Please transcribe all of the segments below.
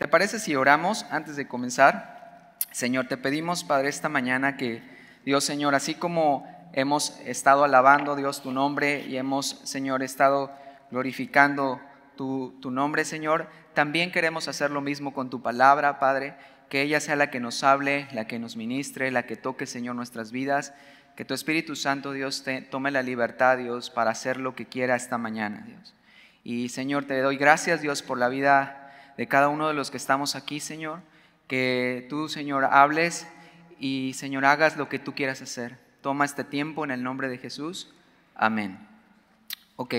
¿Te parece si oramos antes de comenzar? Señor, te pedimos, Padre, esta mañana que Dios, Señor, así como hemos estado alabando, Dios, tu nombre y hemos, Señor, estado glorificando tu, tu nombre, Señor, también queremos hacer lo mismo con tu palabra, Padre, que ella sea la que nos hable, la que nos ministre, la que toque, Señor, nuestras vidas. Que tu Espíritu Santo, Dios, te tome la libertad, Dios, para hacer lo que quiera esta mañana, Dios. Y Señor, te doy gracias, Dios, por la vida de cada uno de los que estamos aquí, Señor. Que tú, Señor, hables y, Señor, hagas lo que tú quieras hacer. Toma este tiempo en el nombre de Jesús. Amén. Ok,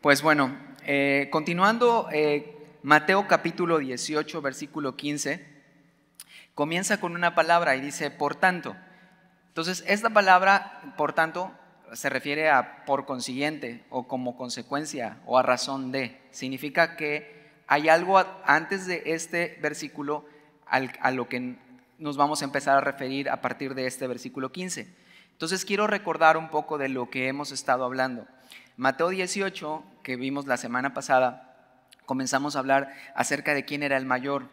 pues bueno, eh, continuando, eh, Mateo capítulo 18, versículo 15, comienza con una palabra y dice, por tanto. Entonces, esta palabra, por tanto, se refiere a por consiguiente o como consecuencia o a razón de. Significa que hay algo antes de este versículo a lo que nos vamos a empezar a referir a partir de este versículo 15. Entonces quiero recordar un poco de lo que hemos estado hablando. Mateo 18, que vimos la semana pasada, comenzamos a hablar acerca de quién era el mayor.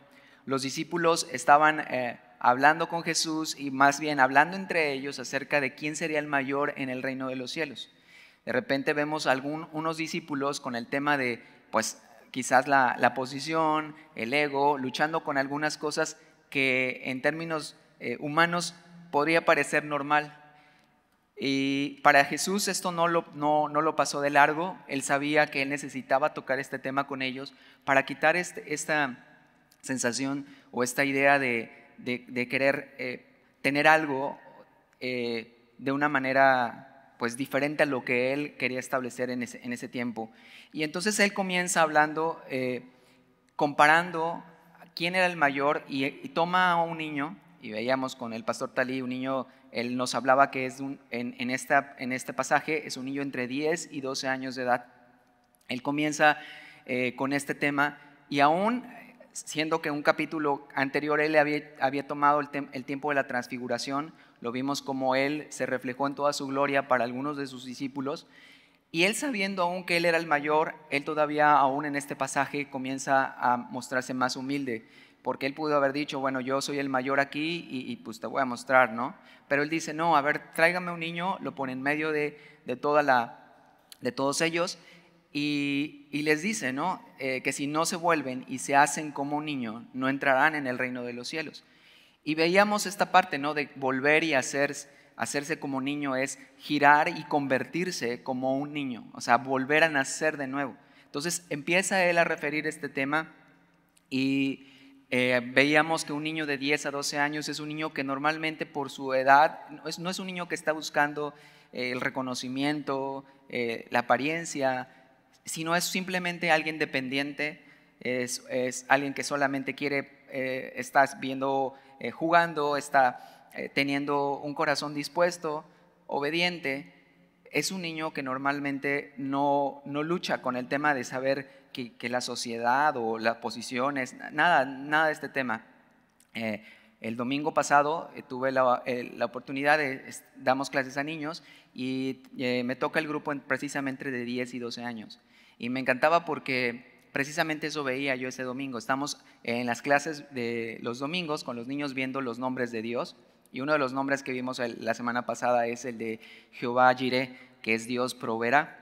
Los discípulos estaban eh, hablando con Jesús y más bien hablando entre ellos acerca de quién sería el mayor en el reino de los cielos. De repente vemos algunos unos discípulos con el tema de, pues quizás la, posición, el ego, luchando con algunas cosas que en términos eh, humanos podría parecer normal. Y para Jesús esto no lo, no, lo, pasó de largo, él sabía que él necesitaba tocar este tema con ellos para quitar este, esta sensación o esta idea de, querer eh, tener algo eh, de una manera pues diferente a lo que él quería establecer en ese, tiempo. Y entonces él comienza hablando, eh, comparando quién era el mayor y, toma a un niño, y veíamos con el pastor Talí, un niño, él nos hablaba que es un, en, esta, en este pasaje es un niño entre 10 y 12 años de edad. Él comienza eh, con este tema y aún siendo que un capítulo anterior él había, había tomado el, el tiempo de la transfiguración, lo vimos como Él se reflejó en toda su gloria para algunos de sus discípulos. Y Él sabiendo aún que Él era el mayor, Él todavía aún en este pasaje comienza a mostrarse más humilde, porque Él pudo haber dicho, bueno, yo soy el mayor aquí y, pues te voy a mostrar, ¿no? Pero Él dice, no, a ver, tráigame un niño, lo pone en medio de, toda la, de todos ellos y, les dice, ¿no? Eh, que si no se vuelven y se hacen como un niño, no entrarán en el reino de los cielos. Y veíamos esta parte, ¿no? De volver y hacerse hacerse como niño es girar y convertirse como un niño, o sea, volver a nacer de nuevo. Entonces empieza él a referir este tema y eh, veíamos que un niño de 10 a 12 años es un niño que normalmente por su edad no es, no es un niño que está buscando eh, el reconocimiento, eh, la apariencia, sino es simplemente alguien dependiente, es, es alguien que solamente quiere, estás viendo eh, jugando, está eh, teniendo un corazón dispuesto, obediente, es un niño que normalmente no, no lucha con el tema de saber que, la sociedad o las posiciones, nada, nada de este tema. Eh, el domingo pasado tuve la, oportunidad de, damos clases a niños y me toca el grupo precisamente de 10 y 12 años. Y me encantaba porque precisamente eso veía yo ese domingo. Estamos en las clases de los domingos con los niños viendo los nombres de Dios. Y uno de los nombres que vimos la semana pasada es el de Jehová Jiré, que es Dios proveerá.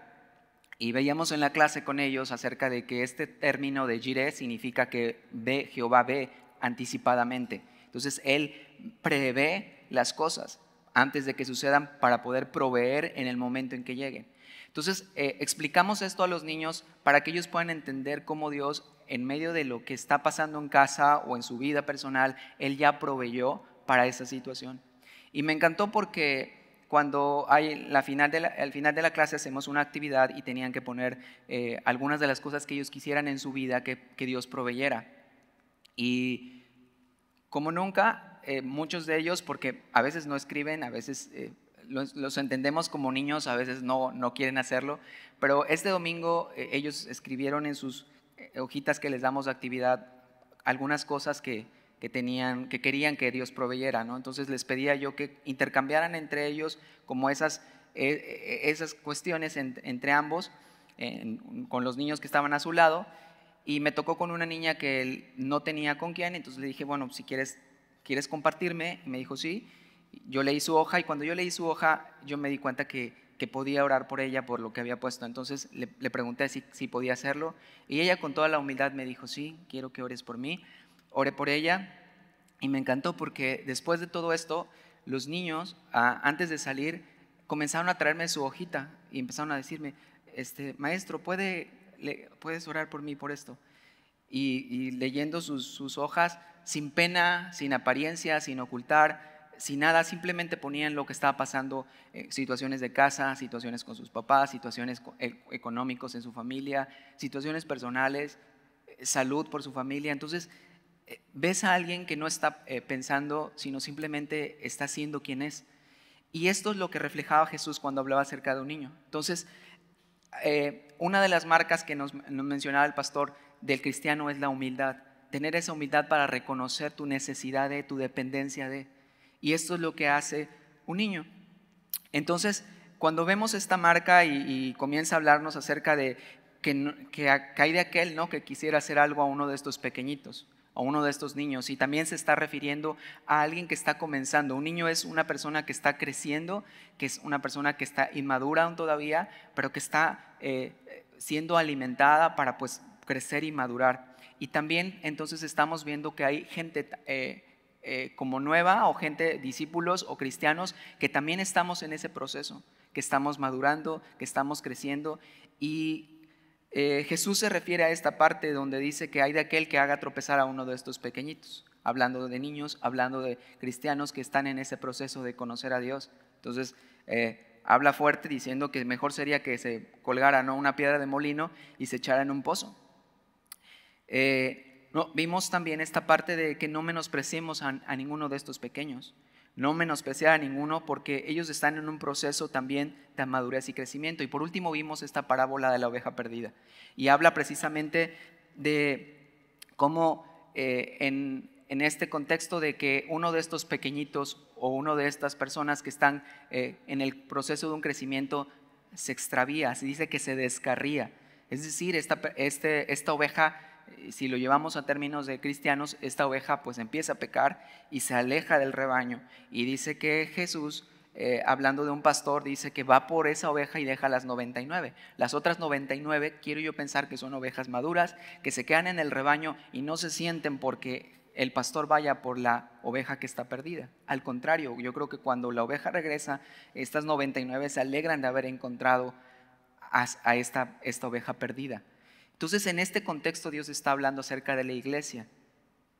Y veíamos en la clase con ellos acerca de que este término de Jiré significa que ve, Jehová ve anticipadamente. Entonces Él prevé las cosas antes de que sucedan para poder proveer en el momento en que lleguen. Entonces, eh, explicamos esto a los niños para que ellos puedan entender cómo Dios, en medio de lo que está pasando en casa o en su vida personal, Él ya proveyó para esa situación. Y me encantó porque cuando hay la final de al final de la clase hacemos una actividad y tenían que poner eh, algunas de las cosas que ellos quisieran en su vida que, Dios proveyera. Y como nunca, eh, muchos de ellos, porque a veces no escriben, a veces los, entendemos como niños, a veces no, no quieren hacerlo, pero este domingo eh, ellos escribieron en sus eh, hojitas que les damos de actividad algunas cosas que, que, tenían, que querían que Dios proveyera, ¿no? Entonces les pedía yo que intercambiaran entre ellos como esas, eh, esas cuestiones entre ambos, con los niños que estaban a su lado, y me tocó con una niña que él no tenía con quién, entonces le dije, bueno, si quieres, ¿quieres compartirme? me dijo, sí. Yo leí su hoja y cuando yo leí su hoja, yo me di cuenta que, podía orar por ella por lo que había puesto. Entonces le, pregunté si, podía hacerlo y ella con toda la humildad me dijo, sí, quiero que ores por mí. Oré por ella y me encantó porque después de todo esto, los niños, antes de salir, comenzaron a traerme su hojita y empezaron a decirme, este, maestro, ¿puede, ¿puedes orar por mí por esto? Y, leyendo sus, hojas, sin pena, sin apariencia, sin ocultar, sin nada, simplemente ponían lo que estaba pasando, eh, situaciones de casa, situaciones con sus papás, situaciones e, económicas en su familia, situaciones personales, eh, salud por su familia. Entonces, eh, ves a alguien que no está pensando, sino simplemente está siendo quien es. Y esto es lo que reflejaba Jesús cuando hablaba acerca de un niño. Entonces, una de las marcas que nos, mencionaba el pastor del cristiano es la humildad. Tener esa humildad para reconocer tu necesidad de, tu dependencia de. Y esto es lo que hace un niño. Entonces, cuando vemos esta marca y, comienza a hablarnos acerca de que, que, hay de aquel ¿no? que quisiera hacer algo a uno de estos pequeñitos, a uno de estos niños. Y también se está refiriendo a alguien que está comenzando. Un niño es una persona que está creciendo, que es una persona que está inmadura aún todavía, pero que está eh, siendo alimentada para pues crecer y madurar. Y también entonces estamos viendo que hay gente... Eh, eh, como nueva o gente, discípulos o cristianos, que también estamos en ese proceso, que estamos madurando, que estamos creciendo. Y eh, Jesús se refiere a esta parte donde dice que hay de aquel que haga tropezar a uno de estos pequeñitos, hablando de niños, hablando de cristianos que están en ese proceso de conocer a Dios. Entonces, eh, habla fuerte diciendo que mejor sería que se colgara ¿no? una piedra de molino y se echara en un pozo vimos también esta parte de que no menospreciemos a, ninguno de estos pequeños, no menospreciar a ninguno porque ellos están en un proceso también de madurez y crecimiento. Y por último vimos esta parábola de la oveja perdida y habla precisamente de cómo eh, en, este contexto de que uno de estos pequeñitos o uno de estas personas que están eh, en el proceso de un crecimiento se extravía, se dice que se descarría. Es decir, esta, este, esta oveja eh, si lo llevamos a términos de cristianos, esta oveja pues empieza a pecar y se aleja del rebaño. Y dice que Jesús, eh, hablando de un pastor, dice que va por esa oveja y deja las 99. Las otras 99 quiero yo pensar que son ovejas maduras, que se quedan en el rebaño y no se sienten porque el pastor vaya por la oveja que está perdida. Al contrario, yo creo que cuando la oveja regresa, estas 99 se alegran de haber encontrado a, a esta, esta oveja perdida. Entonces, en este contexto Dios está hablando acerca de la iglesia.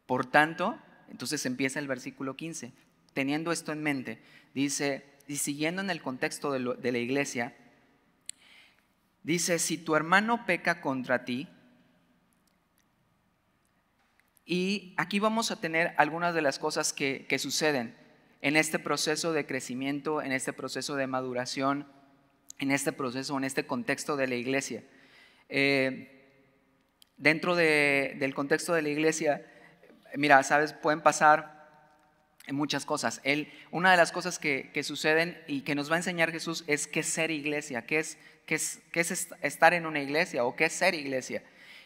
Por tanto, entonces empieza el versículo 15. Teniendo esto en mente, dice, y siguiendo en el contexto de, la iglesia, dice, si tu hermano peca contra ti, y aquí vamos a tener algunas de las cosas que, suceden en este proceso de crecimiento, en este proceso de maduración, en este proceso, en este contexto de la iglesia. Eh, dentro del contexto de la iglesia, mira, sabes, pueden pasar muchas cosas. una de las cosas que, suceden y que nos va a enseñar Jesús es qué es ser iglesia, qué es, es estar en una iglesia o qué es ser iglesia.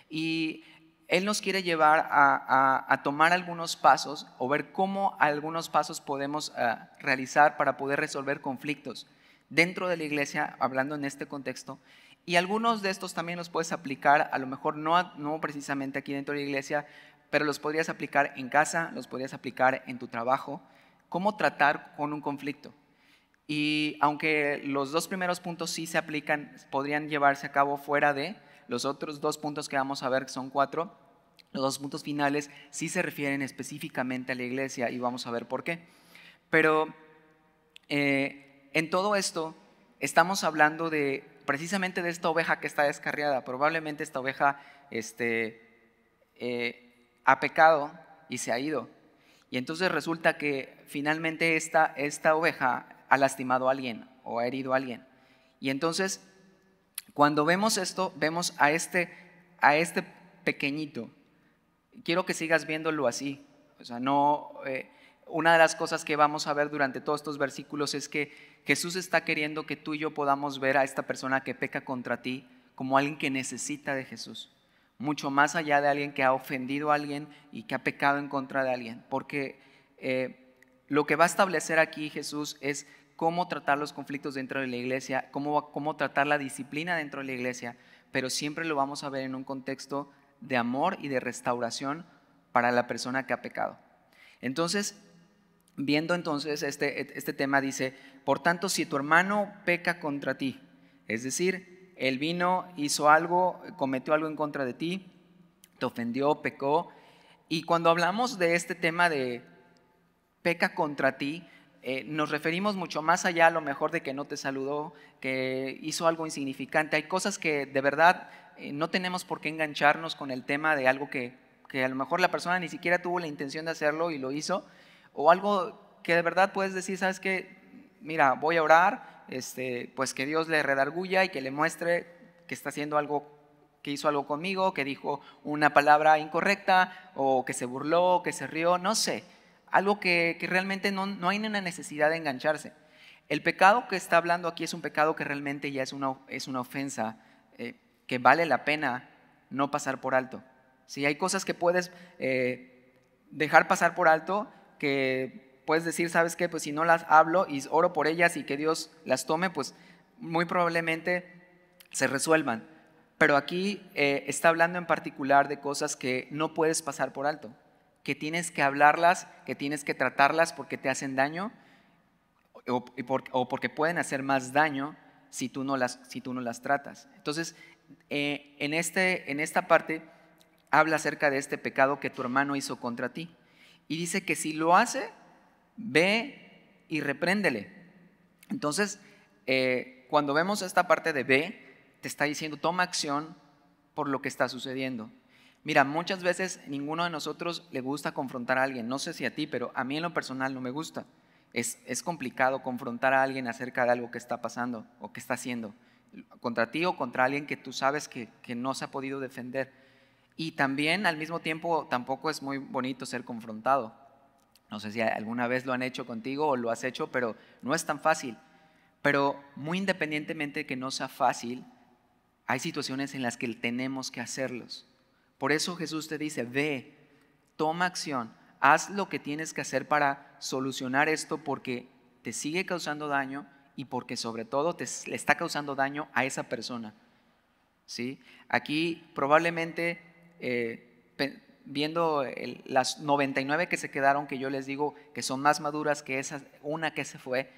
Y Él nos quiere llevar a, tomar algunos pasos o ver cómo algunos pasos podemos eh, realizar para poder resolver conflictos dentro de la iglesia, hablando en este contexto, y algunos de estos también los puedes aplicar, a lo mejor no, no precisamente aquí dentro de la iglesia, pero los podrías aplicar en casa, los podrías aplicar en tu trabajo. ¿Cómo tratar con un conflicto? Y aunque los dos primeros puntos sí se aplican, podrían llevarse a cabo fuera de los otros dos puntos que vamos a ver, que son cuatro, los dos puntos finales sí se refieren específicamente a la iglesia y vamos a ver por qué. Pero eh, en todo esto, estamos hablando de precisamente de esta oveja que está descarriada. Probablemente esta oveja este, eh, ha pecado y se ha ido. Y entonces resulta que finalmente esta, esta oveja ha lastimado a alguien o ha herido a alguien. Y entonces, cuando vemos esto, vemos a este, a este pequeñito. Quiero que sigas viéndolo así. O sea, no. Eh, una de las cosas que vamos a ver durante todos estos versículos es que Jesús está queriendo que tú y yo podamos ver a esta persona que peca contra ti como alguien que necesita de Jesús, mucho más allá de alguien que ha ofendido a alguien y que ha pecado en contra de alguien, porque eh, lo que va a establecer aquí Jesús es cómo tratar los conflictos dentro de la iglesia, cómo, cómo tratar la disciplina dentro de la iglesia, pero siempre lo vamos a ver en un contexto de amor y de restauración para la persona que ha pecado. Entonces, Viendo entonces este, este, tema dice, por tanto, si tu hermano peca contra ti, es decir, el vino, hizo algo, cometió algo en contra de ti, te ofendió, pecó, y cuando hablamos de este tema de peca contra ti, eh, nos referimos mucho más allá a lo mejor de que no te saludó, que hizo algo insignificante. Hay cosas que de verdad eh, no tenemos por qué engancharnos con el tema de algo que a lo mejor la persona ni siquiera tuvo la intención de hacerlo y lo hizo, o algo que de verdad puedes decir, sabes que, mira, voy a orar, este, pues que Dios le redarguya y que le muestre que está haciendo algo, que hizo algo conmigo, que dijo una palabra incorrecta, o que se burló, que se rió, no sé. Algo que, realmente no, no hay una necesidad de engancharse. El pecado que está hablando aquí es un pecado que realmente ya es una, es una ofensa eh, que vale la pena no pasar por alto. Si hay cosas que puedes eh, dejar pasar por alto que puedes decir, ¿sabes qué? Pues si no las hablo y oro por ellas y que Dios las tome, pues muy probablemente se resuelvan. Pero aquí eh, está hablando en particular de cosas que no puedes pasar por alto, que tienes que hablarlas, que tienes que tratarlas porque te hacen daño o, porque pueden hacer más daño si tú no las, si tú no las tratas. Entonces, eh, en, este, en esta parte habla acerca de este pecado que tu hermano hizo contra ti y dice que si lo hace, ve y repréndele. Entonces, eh, cuando vemos esta parte de ve, te está diciendo, toma acción por lo que está sucediendo. Mira, muchas veces ninguno de nosotros le gusta confrontar a alguien. No sé si a ti, pero a mí en lo personal no me gusta. Es, complicado confrontar a alguien acerca de algo que está pasando o que está haciendo, contra ti o contra alguien que tú sabes que, que no se ha podido defender. Y también al mismo tiempo tampoco es muy bonito ser confrontado. No sé si alguna vez lo han hecho contigo o lo has hecho, pero no es tan fácil. Pero muy independientemente de que no sea fácil, hay situaciones en las que tenemos que hacerlos. Por eso Jesús te dice, ve, toma acción, haz lo que tienes que hacer para solucionar esto porque te sigue causando daño y porque sobre todo te, le está causando daño a esa persona. ¿Sí? Aquí probablemente eh, viendo las 99 que se quedaron, que yo les digo que son más maduras que esa una que se fue,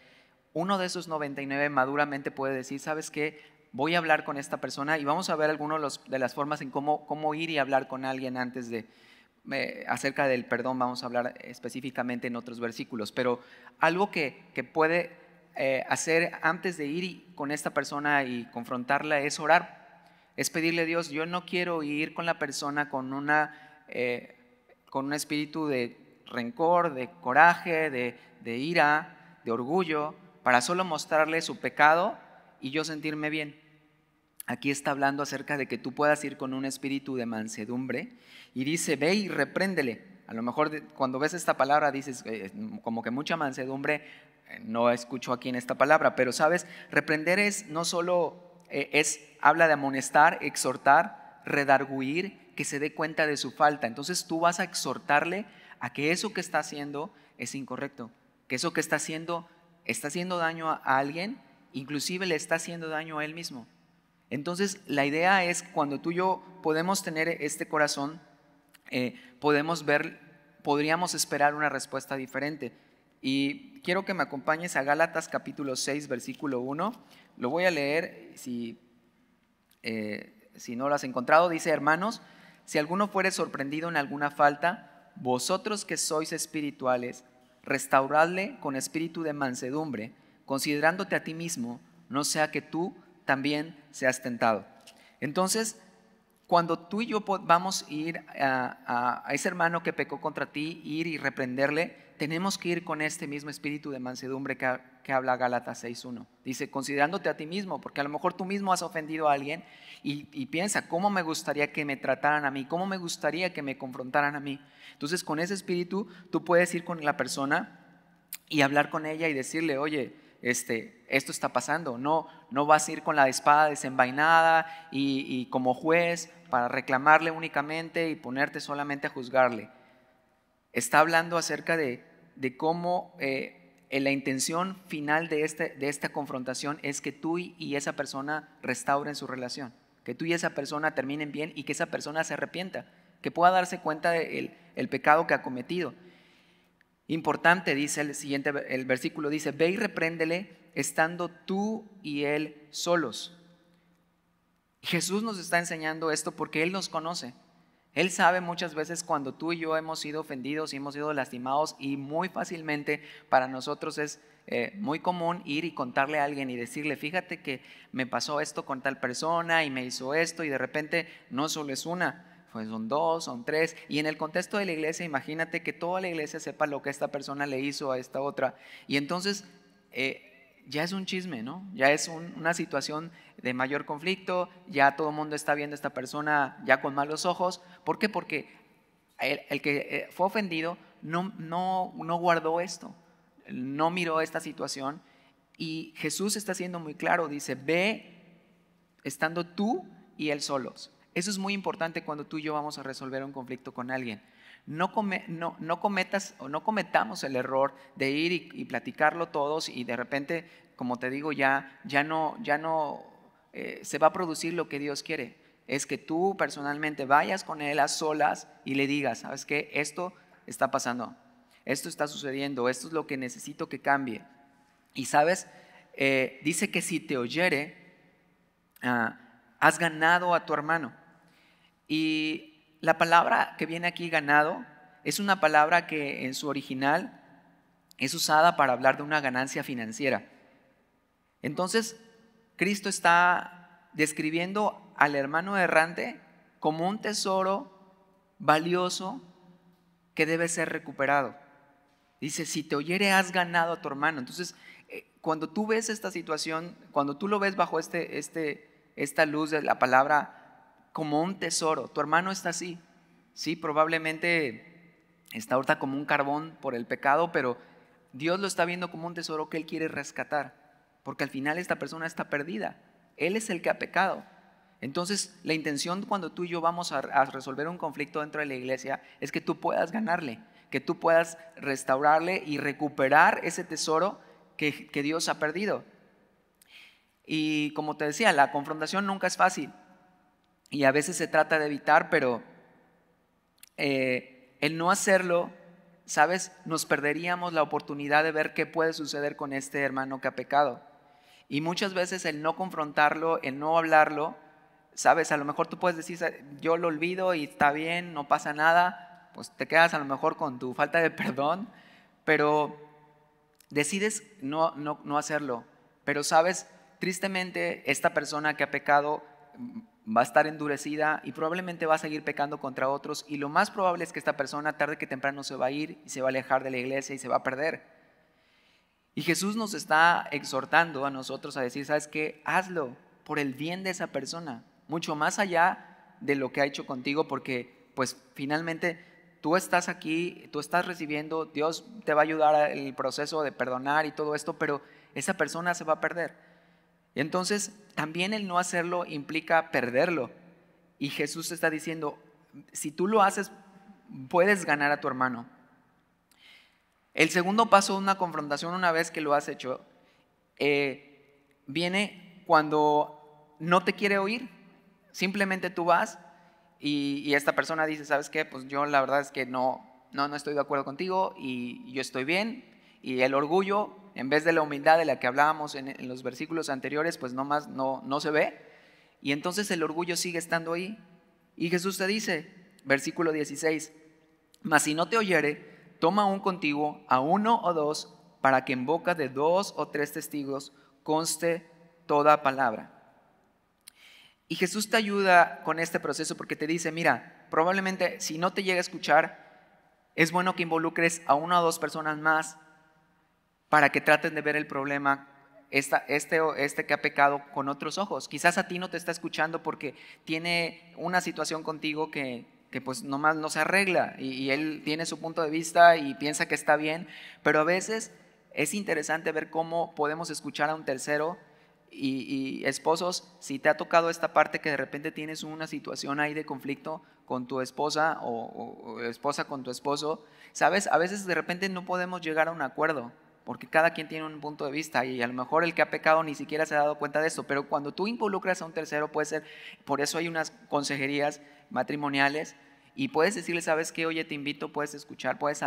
uno de esos 99 maduramente puede decir, ¿sabes qué? Voy a hablar con esta persona y vamos a ver algunas de, las formas en cómo, cómo ir y hablar con alguien antes de, eh, acerca del perdón vamos a hablar específicamente en otros versículos, pero algo que, que puede eh, hacer antes de ir con esta persona y confrontarla es orar es pedirle a Dios, yo no quiero ir con la persona con, una, eh, con un espíritu de rencor, de coraje, de, ira, de orgullo, para solo mostrarle su pecado y yo sentirme bien. Aquí está hablando acerca de que tú puedas ir con un espíritu de mansedumbre y dice, ve y repréndele. A lo mejor cuando ves esta palabra dices, eh, como que mucha mansedumbre, eh, no escucho aquí en esta palabra, pero sabes, reprender es no solo, es habla de amonestar, exhortar, redarguir, que se dé cuenta de su falta. Entonces tú vas a exhortarle a que eso que está haciendo es incorrecto, que eso que está haciendo está haciendo daño a alguien, inclusive le está haciendo daño a él mismo. Entonces la idea es cuando tú y yo podemos tener este corazón, eh, podemos ver, podríamos esperar una respuesta diferente. Y quiero que me acompañes a Gálatas capítulo 6, versículo 1. Lo voy a leer, si eh, si no lo has encontrado, dice, hermanos, si alguno fuere sorprendido en alguna falta, vosotros que sois espirituales, restauradle con espíritu de mansedumbre, considerándote a ti mismo, no sea que tú también seas tentado. Entonces, cuando tú y yo vamos a ir a ese hermano que pecó contra ti, ir y reprenderle, tenemos que ir con este mismo espíritu de mansedumbre que, habla Gálatas 6.1. Dice, considerándote a ti mismo, porque a lo mejor tú mismo has ofendido a alguien y, piensa, ¿cómo me gustaría que me trataran a mí? ¿Cómo me gustaría que me confrontaran a mí? Entonces, con ese espíritu, tú puedes ir con la persona y hablar con ella y decirle, oye, este, esto está pasando, no, no vas a ir con la espada desenvainada y como juez para reclamarle únicamente y ponerte solamente a juzgarle está hablando acerca de, cómo eh, la intención final de, este, de esta confrontación es que tú y esa persona restauren su relación, que tú y esa persona terminen bien y que esa persona se arrepienta, que pueda darse cuenta del el pecado que ha cometido. Importante, dice el siguiente, el versículo dice, ve y repréndele estando tú y él solos. Jesús nos está enseñando esto porque Él nos conoce. Él sabe muchas veces cuando tú y yo hemos sido ofendidos y hemos sido lastimados y muy fácilmente para nosotros es eh, muy común ir y contarle a alguien y decirle, fíjate que me pasó esto con tal persona y me hizo esto y de repente no solo es una, pues son dos, son tres. Y en el contexto de la iglesia, imagínate que toda la iglesia sepa lo que esta persona le hizo a esta otra. Y entonces eh, ya es un chisme, ¿no? Ya es una situación de mayor conflicto, ya todo el mundo está viendo a esta persona ya con malos ojos. ¿Por qué? Porque el, que eh, fue ofendido no, no, no guardó esto, no miró esta situación y Jesús está siendo muy claro, dice, ve estando tú y él solos. Eso es muy importante cuando tú y yo vamos a resolver un conflicto con alguien no, come, no, no, cometas o no cometamos el error de ir y, platicarlo todos y de repente, como te digo, ya, ya no, ya no eh, se va a producir lo que Dios quiere. Es que tú personalmente vayas con Él a solas y le digas, ¿sabes qué? Esto está pasando, esto está sucediendo, esto es lo que necesito que cambie. Y sabes, eh, dice que si te oyere, ah, has ganado a tu hermano. Y la palabra que viene aquí ganado es una palabra que en su original es usada para hablar de una ganancia financiera. Entonces, Cristo está describiendo al hermano errante como un tesoro valioso que debe ser recuperado. Dice, si te oyere, has ganado a tu hermano. Entonces, eh, cuando tú ves esta situación, cuando tú lo ves bajo este, este, esta luz de la palabra como un tesoro. Tu hermano está así. Sí, probablemente está ahorita como un carbón por el pecado, pero Dios lo está viendo como un tesoro que Él quiere rescatar. Porque al final esta persona está perdida. Él es el que ha pecado. Entonces, la intención cuando tú y yo vamos a, resolver un conflicto dentro de la iglesia es que tú puedas ganarle, que tú puedas restaurarle y recuperar ese tesoro que, que Dios ha perdido. Y como te decía, la confrontación nunca es fácil y a veces se trata de evitar, pero eh, el no hacerlo, ¿sabes? Nos perderíamos la oportunidad de ver qué puede suceder con este hermano que ha pecado. Y muchas veces el no confrontarlo, el no hablarlo, ¿sabes? A lo mejor tú puedes decir, yo lo olvido y está bien, no pasa nada, pues te quedas a lo mejor con tu falta de perdón, pero decides no, no, no hacerlo. Pero, ¿sabes? Tristemente, esta persona que ha pecado va a estar endurecida y probablemente va a seguir pecando contra otros y lo más probable es que esta persona tarde que temprano se va a ir y se va a alejar de la iglesia y se va a perder. Y Jesús nos está exhortando a nosotros a decir, ¿sabes qué? Hazlo por el bien de esa persona, mucho más allá de lo que ha hecho contigo, porque pues finalmente tú estás aquí, tú estás recibiendo, Dios te va a ayudar en el proceso de perdonar y todo esto, pero esa persona se va a perder entonces también el no hacerlo implica perderlo. Y Jesús está diciendo, si tú lo haces, puedes ganar a tu hermano. El segundo paso de una confrontación, una vez que lo has hecho, eh, viene cuando no te quiere oír. Simplemente tú vas y, esta persona dice, ¿sabes qué? Pues yo la verdad es que no, no estoy de acuerdo contigo y yo estoy bien. Y el orgullo en vez de la humildad de la que hablábamos en, los versículos anteriores, pues no más no, no se ve. Y entonces el orgullo sigue estando ahí. Y Jesús te dice, versículo 16, mas si no te oyere, toma un contigo a uno o dos para que en boca de dos o tres testigos conste toda palabra. Y Jesús te ayuda con este proceso porque te dice, mira, probablemente si no te llega a escuchar, es bueno que involucres a una o dos personas más para que traten de ver el problema, esta, este, este que ha pecado con otros ojos. Quizás a ti no te está escuchando porque tiene una situación contigo que, pues nomás no se arregla y, él tiene su punto de vista y piensa que está bien, pero a veces es interesante ver cómo podemos escuchar a un tercero y, esposos, si te ha tocado esta parte que de repente tienes una situación ahí de conflicto con tu esposa o, esposa con tu esposo, sabes, a veces de repente no podemos llegar a un acuerdo porque cada quien tiene un punto de vista y a lo mejor el que ha pecado ni siquiera se ha dado cuenta de eso, pero cuando tú involucras a un tercero puede ser, por eso hay unas consejerías matrimoniales y puedes decirle, sabes qué, oye, te invito, puedes escuchar, puedes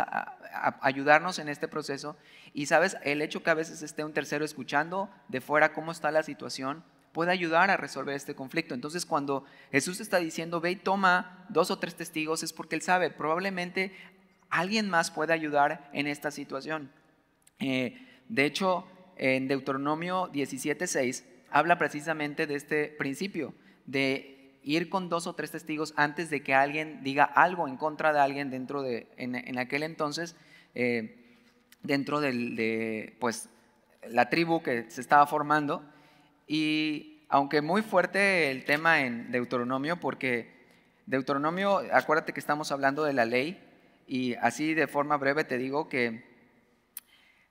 ayudarnos en este proceso y sabes, el hecho que a veces esté un tercero escuchando de fuera cómo está la situación puede ayudar a resolver este conflicto. Entonces cuando Jesús está diciendo, ve y toma dos o tres testigos, es porque él sabe, probablemente alguien más puede ayudar en esta situación. Eh, de hecho, en Deuteronomio 17:6 habla precisamente de este principio, de ir con dos o tres testigos antes de que alguien diga algo en contra de alguien dentro de, en, aquel entonces, eh, dentro de, pues, la tribu que se estaba formando. Y aunque muy fuerte el tema en Deuteronomio, porque Deuteronomio, acuérdate que estamos hablando de la ley, y así de forma breve te digo que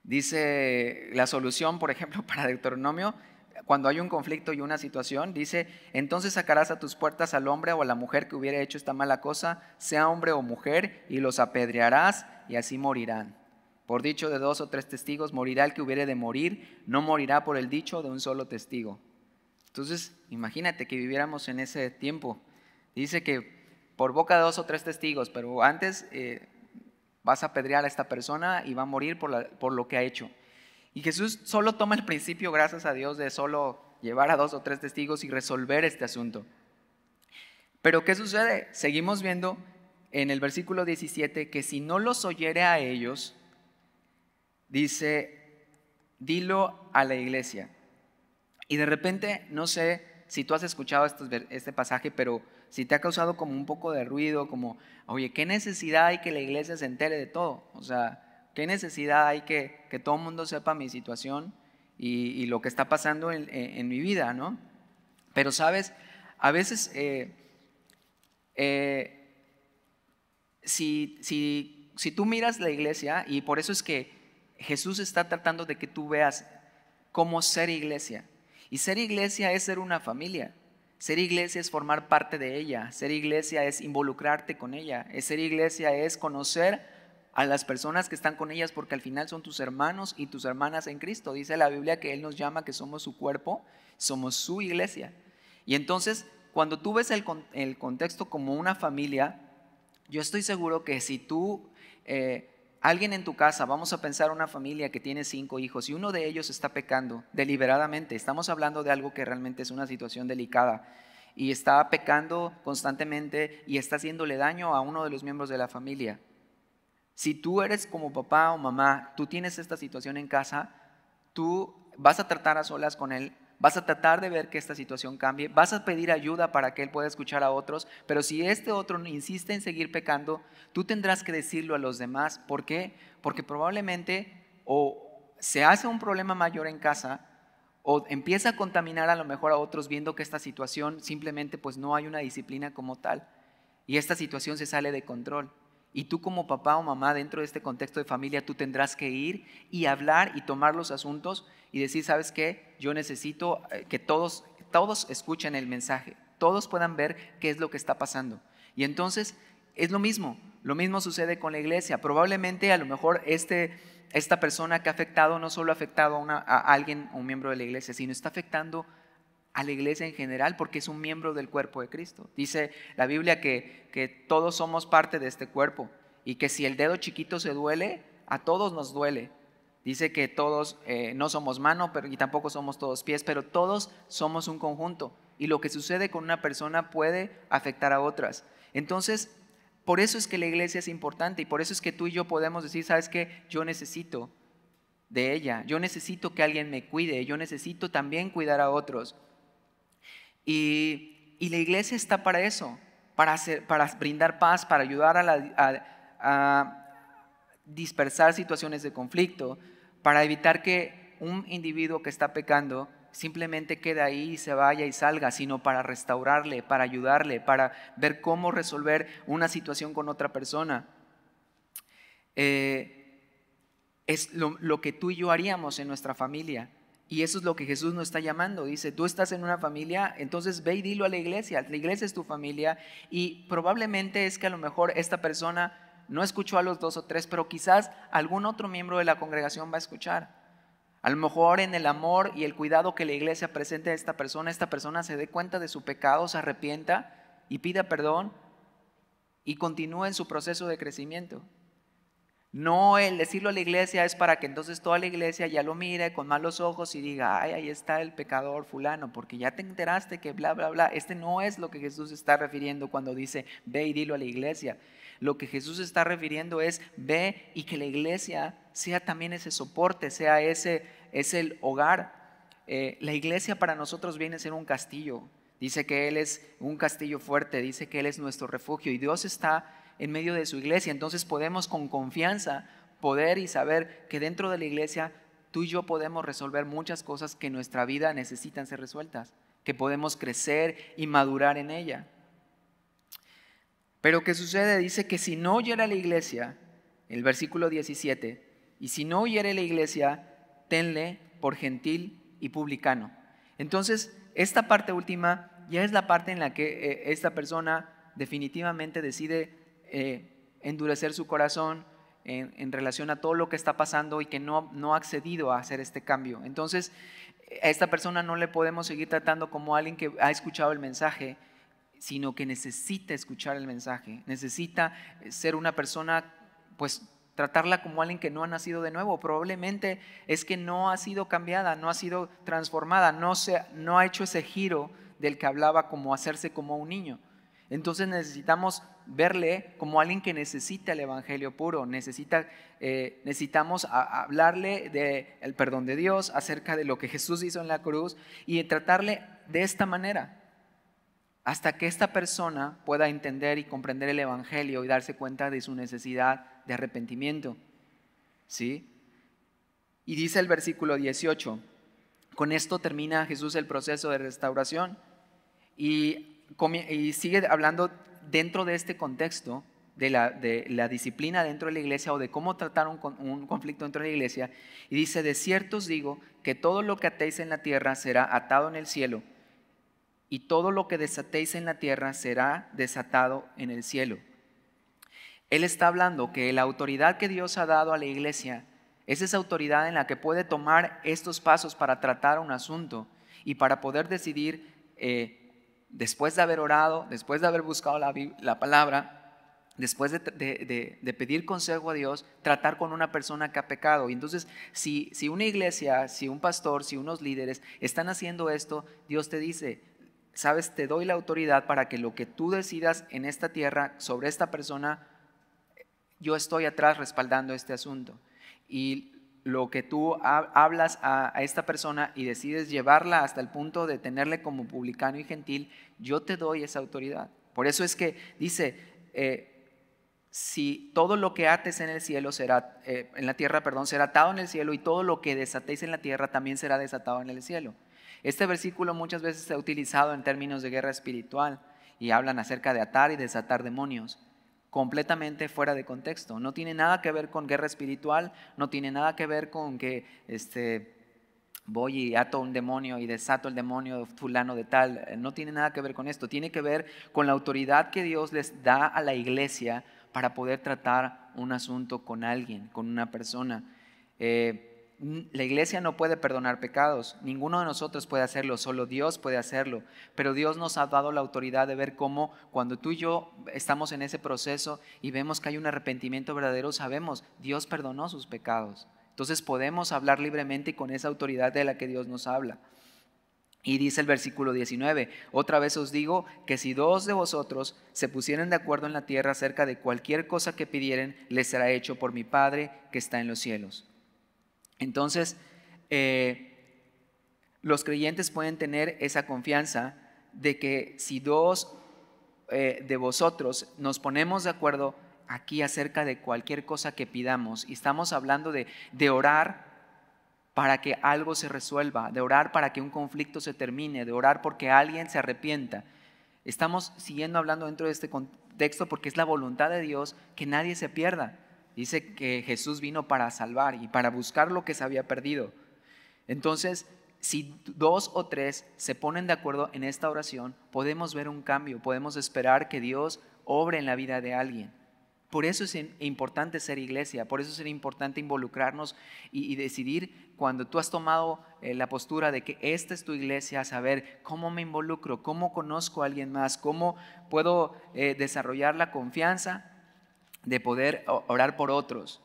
Dice la solución, por ejemplo, para Deuteronomio, cuando hay un conflicto y una situación, dice, entonces sacarás a tus puertas al hombre o a la mujer que hubiera hecho esta mala cosa, sea hombre o mujer, y los apedrearás y así morirán. Por dicho de dos o tres testigos, morirá el que hubiere de morir, no morirá por el dicho de un solo testigo. Entonces, imagínate que viviéramos en ese tiempo. Dice que por boca de dos o tres testigos, pero antes eh, vas a apedrear a esta persona y va a morir por, lo que ha hecho. Y Jesús solo toma el principio, gracias a Dios, de solo llevar a dos o tres testigos y resolver este asunto. Pero ¿qué sucede? Seguimos viendo en el versículo 17 que si no los oyere a ellos, dice, dilo a la iglesia. Y de repente, no sé si tú has escuchado este, este pasaje, pero si te ha causado como un poco de ruido, como, oye, ¿qué necesidad hay que la iglesia se entere de todo? O sea, ¿qué necesidad hay que, que todo el mundo sepa mi situación y, lo que está pasando en, mi vida, ¿no? Pero, ¿sabes? A veces, eh, eh, si, si tú miras la iglesia, y por eso es que Jesús está tratando de que tú veas cómo ser iglesia. Y ser iglesia es ser una familia. Ser iglesia es formar parte de ella, ser iglesia es involucrarte con ella, ser iglesia es conocer a las personas que están con ellas porque al final son tus hermanos y tus hermanas en Cristo. Dice la Biblia que Él nos llama que somos su cuerpo, somos su iglesia. Y entonces, cuando tú ves el, contexto como una familia, yo estoy seguro que si tú... Eh, alguien en tu casa, vamos a pensar una familia que tiene cinco hijos y uno de ellos está pecando deliberadamente, estamos hablando de algo que realmente es una situación delicada y está pecando constantemente y está haciéndole daño a uno de los miembros de la familia. Si tú eres como papá o mamá, tú tienes esta situación en casa, tú vas a tratar a solas con él vas a tratar de ver que esta situación cambie, vas a pedir ayuda para que Él pueda escuchar a otros, pero si este otro insiste en seguir pecando, tú tendrás que decirlo a los demás. ¿Por qué? Porque probablemente o se hace un problema mayor en casa o empieza a contaminar a lo mejor a otros viendo que esta situación simplemente pues no hay una disciplina como tal y esta situación se sale de control. Y tú como papá o mamá dentro de este contexto de familia, tú tendrás que ir y hablar y tomar los asuntos y decir, ¿sabes qué? Yo necesito eh, que todos, todos escuchen el mensaje, todos puedan ver qué es lo que está pasando. Y entonces es lo mismo, lo mismo sucede con la iglesia. Probablemente a lo mejor este, esta persona que ha afectado no solo ha afectado a, a alguien, a un miembro de la iglesia, sino está afectando a la iglesia en general porque es un miembro del cuerpo de Cristo. Dice la Biblia que, que todos somos parte de este cuerpo y que si el dedo chiquito se duele, a todos nos duele. Dice que todos eh, no somos mano pero, y tampoco somos todos pies, pero todos somos un conjunto y lo que sucede con una persona puede afectar a otras. Entonces, por eso es que la iglesia es importante y por eso es que tú y yo podemos decir, sabes que yo necesito de ella, yo necesito que alguien me cuide, yo necesito también cuidar a otros. Y, la iglesia está para eso, para, para brindar paz, para ayudar a, dispersar situaciones de conflicto, para evitar que un individuo que está pecando simplemente quede ahí y se vaya y salga, sino para restaurarle, para ayudarle, para ver cómo resolver una situación con otra persona. Eh, es lo, lo, que tú y yo haríamos en nuestra familia. Y eso es lo que Jesús nos está llamando. Dice, tú estás en una familia, entonces ve y dilo a la iglesia. La iglesia es tu familia y probablemente es que a lo mejor esta persona no escuchó a los dos o tres, pero quizás algún otro miembro de la congregación va a escuchar. A lo mejor en el amor y el cuidado que la iglesia presente a esta persona, esta persona se dé cuenta de su pecado, se arrepienta y pida perdón y continúe en su proceso de crecimiento. No el decirlo a la iglesia es para que entonces toda la iglesia ya lo mire con malos ojos y diga, ay, ahí está el pecador fulano, porque ya te enteraste que bla, bla, bla. Este no es lo que Jesús está refiriendo cuando dice, ve y dilo a la iglesia. Lo que Jesús está refiriendo es, ve y que la iglesia sea también ese soporte, sea ese, es el hogar. Eh, la iglesia para nosotros viene a ser un castillo. Dice que Él es un castillo fuerte, dice que Él es nuestro refugio y Dios está en medio de su iglesia. Entonces podemos con confianza poder y saber que dentro de la iglesia tú y yo podemos resolver muchas cosas que en nuestra vida necesitan ser resueltas, que podemos crecer y madurar en ella. Pero ¿qué sucede? Dice que si no oyera la iglesia, el versículo 17, y si no oyere la iglesia, tenle por gentil y publicano. Entonces, esta parte última ya es la parte en la que eh, esta persona definitivamente decide eh, endurecer su corazón en, relación a todo lo que está pasando y que no, no ha accedido a hacer este cambio. Entonces, a esta persona no le podemos seguir tratando como alguien que ha escuchado el mensaje, sino que necesita escuchar el mensaje, necesita ser una persona, pues tratarla como alguien que no ha nacido de nuevo. Probablemente es que no ha sido cambiada, no ha sido transformada, no, se, no ha hecho ese giro del que hablaba como hacerse como un niño. Entonces necesitamos verle como alguien que necesita el Evangelio puro, necesita, eh, necesitamos hablarle del de perdón de Dios, acerca de lo que Jesús hizo en la cruz y tratarle de esta manera, hasta que esta persona pueda entender y comprender el Evangelio y darse cuenta de su necesidad de arrepentimiento. ¿Sí? Y dice el versículo 18, con esto termina Jesús el proceso de restauración y, y sigue hablando dentro de este contexto de la, disciplina dentro de la iglesia o de cómo tratar un, un conflicto dentro de la iglesia, y dice, de cierto os digo que todo lo que atéis en la tierra será atado en el cielo, y todo lo que desatéis en la tierra será desatado en el cielo. Él está hablando que la autoridad que Dios ha dado a la iglesia es esa autoridad en la que puede tomar estos pasos para tratar un asunto y para poder decidir eh, después de haber orado, después de haber buscado la, palabra, después de, pedir consejo a Dios, tratar con una persona que ha pecado. Y entonces, si, si una iglesia, si un pastor, si unos líderes están haciendo esto, Dios te dice, sabes, te doy la autoridad para que lo que tú decidas en esta tierra sobre esta persona, yo estoy atrás respaldando este asunto. Y lo que tú hablas a, esta persona y decides llevarla hasta el punto de tenerle como publicano y gentil, yo te doy esa autoridad. Por eso es que dice, eh, si todo lo que ates en el cielo será, eh, en la tierra, perdón, será atado en el cielo y todo lo que desatéis en la tierra también será desatado en el cielo. Este versículo muchas veces se ha utilizado en términos de guerra espiritual y hablan acerca de atar y desatar demonios completamente fuera de contexto. No tiene nada que ver con guerra espiritual, no tiene nada que ver con que este, voy y ato un demonio y desato el demonio fulano de tal. No tiene nada que ver con esto. Tiene que ver con la autoridad que Dios les da a la iglesia para poder tratar un asunto con alguien, con una persona. Eh, la iglesia no puede perdonar pecados, ninguno de nosotros puede hacerlo, solo Dios puede hacerlo, pero Dios nos ha dado la autoridad de ver cómo cuando tú y yo estamos en ese proceso y vemos que hay un arrepentimiento verdadero, sabemos, Dios perdonó sus pecados. Entonces podemos hablar libremente y con esa autoridad de la que Dios nos habla. Y dice el versículo 19, otra vez os digo que si dos de vosotros se pusieren de acuerdo en la tierra acerca de cualquier cosa que pidieren, les será hecho por mi Padre que está en los cielos. Entonces, eh, los creyentes pueden tener esa confianza de que si dos eh, de vosotros nos ponemos de acuerdo aquí acerca de cualquier cosa que pidamos, y estamos hablando de orar para que algo se resuelva, de orar para que un conflicto se termine, de orar porque alguien se arrepienta. Estamos siguiendo hablando dentro de este contexto porque es la voluntad de Dios que nadie se pierda. Dice que Jesús vino para salvar y para buscar lo que se había perdido. Entonces, si dos o tres se ponen de acuerdo en esta oración, podemos ver un cambio, podemos esperar que Dios obre en la vida de alguien. Por eso es importante ser iglesia, por eso es importante involucrarnos y, decidir cuando tú has tomado eh, la postura de que esta es tu iglesia, saber cómo me involucro, cómo conozco a alguien más, cómo puedo eh, desarrollar la confianza de poder orar por otros.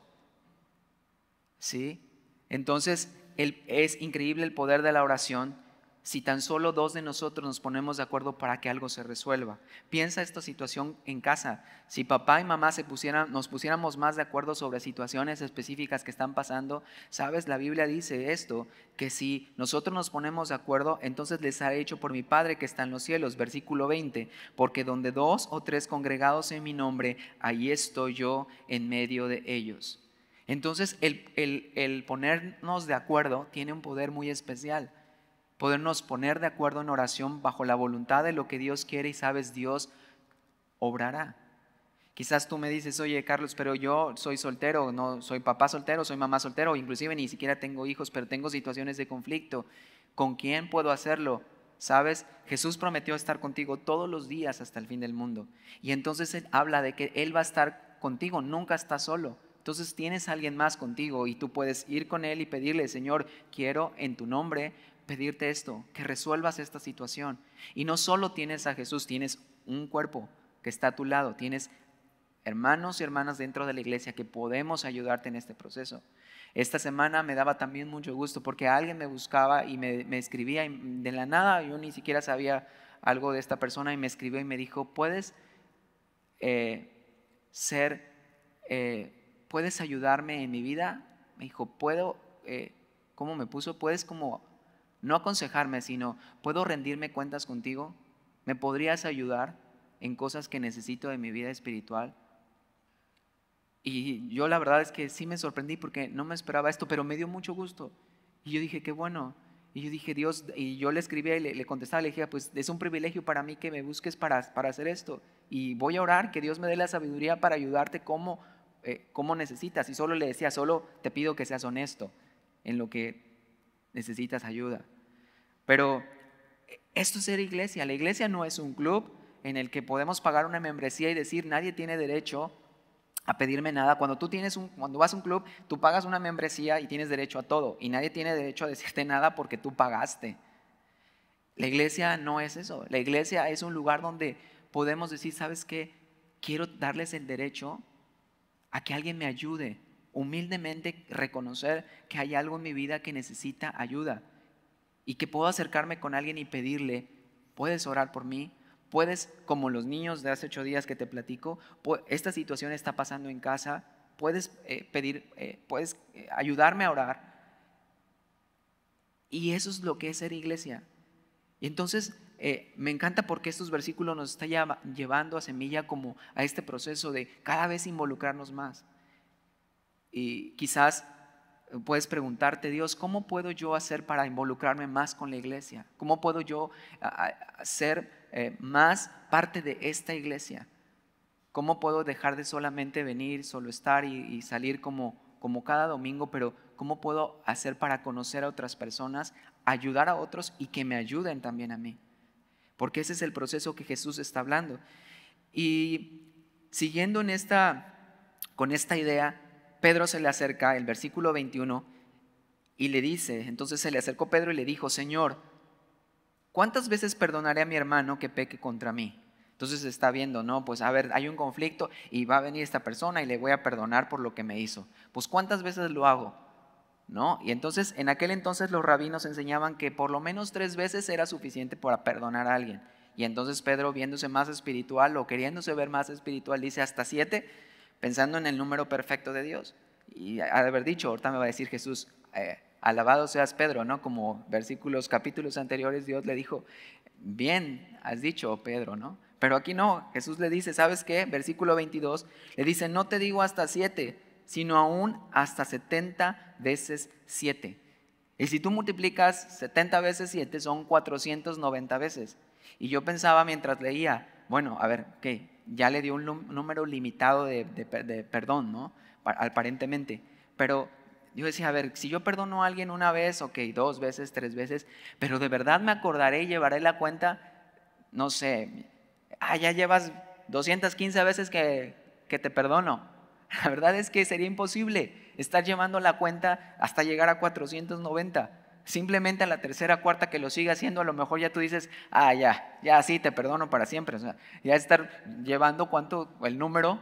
¿Sí? Entonces, es increíble el poder de la oración si tan solo dos de nosotros nos ponemos de acuerdo para que algo se resuelva. Piensa esta situación en casa. Si papá y mamá se pusieran, nos pusiéramos más de acuerdo sobre situaciones específicas que están pasando, sabes, la Biblia dice esto, que si nosotros nos ponemos de acuerdo, entonces les haré hecho por mi Padre que está en los cielos, versículo 20, porque donde dos o tres congregados en mi nombre, ahí estoy yo en medio de ellos. Entonces el, el ponernos de acuerdo tiene un poder muy especial podernos poner de acuerdo en oración bajo la voluntad de lo que Dios quiere y sabes, Dios obrará. Quizás tú me dices, oye Carlos, pero yo soy soltero, no soy papá soltero, soy mamá soltero, inclusive ni siquiera tengo hijos, pero tengo situaciones de conflicto. ¿Con quién puedo hacerlo? ¿Sabes? Jesús prometió estar contigo todos los días hasta el fin del mundo. Y entonces Él habla de que Él va a estar contigo, nunca está solo. Entonces tienes a alguien más contigo y tú puedes ir con Él y pedirle, Señor, quiero en tu nombre pedirte esto, que resuelvas esta situación. Y no solo tienes a Jesús, tienes un cuerpo que está a tu lado, tienes hermanos y hermanas dentro de la iglesia que podemos ayudarte en este proceso. Esta semana me daba también mucho gusto porque alguien me buscaba y me, escribía de la nada, yo ni siquiera sabía algo de esta persona y me escribió y me dijo, puedes eh, ser, eh, puedes ayudarme en mi vida. Me dijo, puedo, eh, ¿cómo me puso? Puedes como no aconsejarme, sino, ¿puedo rendirme cuentas contigo? ¿Me podrías ayudar en cosas que necesito de mi vida espiritual? Y yo la verdad es que sí me sorprendí porque no me esperaba esto, pero me dio mucho gusto. Y yo dije, qué bueno. Y yo dije, Dios, y yo le escribía y le, contestaba, le dije, pues es un privilegio para mí que me busques para, para hacer esto. Y voy a orar, que Dios me dé la sabiduría para ayudarte como, eh, como necesitas. Y solo le decía, solo te pido que seas honesto en lo que necesitas ayuda. Pero e, esto es ser iglesia. La iglesia no es un club en el que podemos pagar una membresía y decir nadie tiene derecho a pedirme nada. Cuando tú cuando vas a un club, tú pagas una membresía y tienes derecho a todo y nadie tiene derecho a decirte nada porque tú pagaste. La iglesia no es eso. La iglesia es un lugar donde podemos decir, ¿sabes qué? Quiero darles el derecho a que alguien me ayude. Humildemente reconocer que hay algo en mi vida que necesita ayuda y que puedo acercarme con alguien y pedirle, puedes orar por mí, puedes, como los niños de hace ocho días que te platico, esta situación está pasando en casa, puedes eh, pedir, eh, puedes eh, ayudarme a orar. Y eso es lo que es ser iglesia. Y entonces me encanta porque estos versículos nos están llevando a semilla como a este proceso de cada vez involucrarnos más. Y quizás Puedes preguntarte, Dios, ¿cómo puedo yo hacer para involucrarme más con la iglesia? ¿Cómo puedo yo ser eh, más parte de esta iglesia? ¿Cómo puedo dejar de solamente venir, solo estar y, salir como, como cada domingo, pero cómo puedo hacer para conocer a otras personas, ayudar a otros y que me ayuden también a mí? Porque ese es el proceso que Jesús está hablando. Y siguiendo en esta, con esta idea, Pedro se le acerca, el versículo 21, y le dice, entonces se le acercó Pedro y le dijo, Señor, ¿cuántas veces perdonaré a mi hermano que peque contra mí? Entonces está viendo, no, pues a ver, hay un conflicto y va a venir esta persona y le voy a perdonar por lo que me hizo. Pues ¿cuántas veces lo hago? ¿No? Y entonces, en aquel entonces los rabinos enseñaban que por lo menos tres veces era suficiente para perdonar a alguien. Y entonces Pedro, viéndose más espiritual o queriéndose ver más espiritual, dice hasta siete, pensando en el número perfecto de Dios y haber dicho, ahorita me va a decir Jesús, eh, alabado seas Pedro, ¿no? Como versículos, capítulos anteriores, Dios le dijo, bien has dicho, oh Pedro, ¿no? Pero aquí no, Jesús le dice, ¿sabes qué? Versículo 22, le dice, no te digo hasta siete, sino aún hasta setenta veces siete. Y si tú multiplicas 70 veces siete, son 490 veces. Y yo pensaba mientras leía, bueno, a ver, ¿qué? ya le dio un número limitado de perdón, ¿no? aparentemente. Pero yo decía, a ver, si yo perdono a alguien una vez, ok, dos veces, tres veces, pero de verdad me acordaré y llevaré la cuenta, no sé, ah, ya llevas 215 veces que, te perdono. La verdad es que sería imposible estar llevando la cuenta hasta llegar a 490. Simplemente a la tercera, cuarta que lo siga haciendo, a lo mejor ya tú dices, ah, ya, ya sí, te perdono para siempre. O sea, ya estar llevando cuánto, el número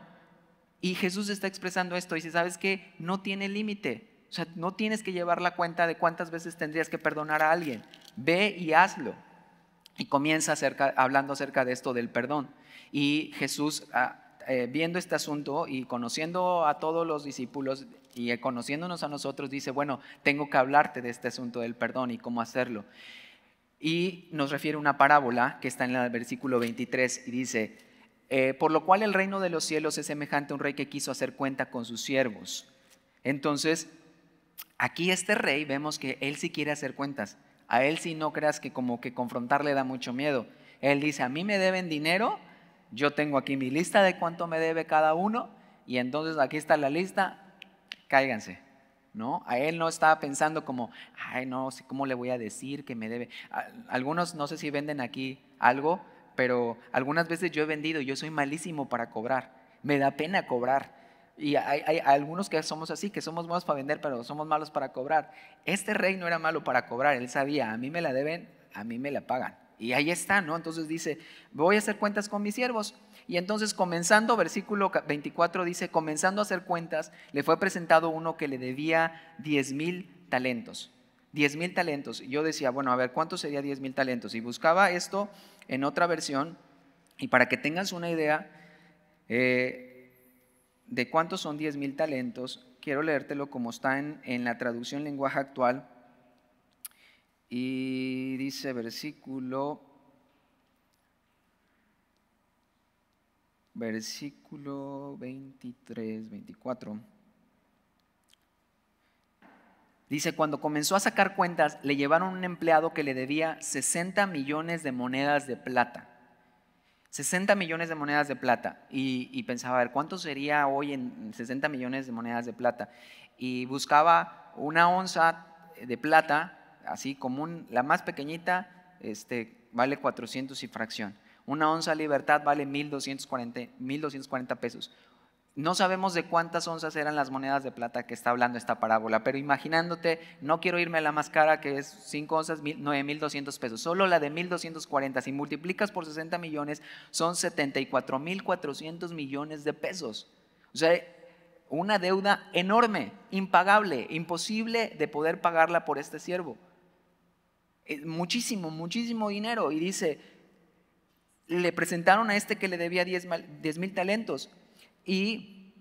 y Jesús está expresando esto. y Dice, ¿sabes qué? No tiene límite. O sea, no tienes que llevar la cuenta de cuántas veces tendrías que perdonar a alguien. Ve y hazlo. Y comienza hablando acerca de esto del perdón. Y Jesús, ah, eh, viendo este asunto y conociendo a todos los discípulos y conociéndonos a nosotros, dice, bueno, tengo que hablarte de este asunto del perdón y cómo hacerlo. Y nos refiere una parábola que está en el versículo 23 y dice, eh, por lo cual el reino de los cielos es semejante a un rey que quiso hacer cuenta con sus siervos. Entonces, aquí este rey vemos que él sí quiere hacer cuentas. A él sí no creas que como que confrontarle da mucho miedo. Él dice, a mí me deben dinero, yo tengo aquí mi lista de cuánto me debe cada uno, y entonces aquí está la lista, cáiganse. ¿No? A él no estaba pensando como, ay, no cómo le voy a decir que me debe. Algunos no sé si venden aquí algo pero algunas veces yo he vendido, yo soy malísimo para cobrar, me da pena cobrar. Y hay, algunos que somos así, que somos malos para vender, pero somos malos para cobrar. Este rey no era malo para cobrar, él sabía, a mí me la deben, a mí me la pagan. Y ahí está, ¿no? Entonces dice, voy a hacer cuentas con mis siervos. Y entonces comenzando, versículo 24 dice, comenzando a hacer cuentas, le fue presentado uno que le debía 10 mil talentos. 10 mil talentos. Yo decía, bueno, a ver, ¿cuánto sería 10 mil talentos? Y buscaba esto en otra versión. Y para que tengas una idea eh, de cuántos son 10 mil talentos, quiero leértelo como está en, la traducción lenguaje actual. Y dice versículo versículo 23, 24. Dice, cuando comenzó a sacar cuentas, le llevaron un empleado que le debía 60 millones de monedas de plata. 60 millones de monedas de plata. Y, pensaba, a ver, ¿cuánto sería hoy en 60 millones de monedas de plata? Y buscaba una onza de plata, así común, la más pequeñita, este, vale 400 y fracción. Una onza libertad vale 1.240, 1240 pesos. No sabemos de cuántas onzas eran las monedas de plata que está hablando esta parábola, pero imaginándote, no quiero irme a la más cara que es 5 onzas, 9.200 pesos, solo la de 1.240, si multiplicas por 60 millones, son 74.400 millones de pesos. O sea, una deuda enorme, impagable, imposible de poder pagarla por este siervo. Muchísimo, muchísimo dinero. Y dice, le presentaron a este que le debía diez mil talentos. Y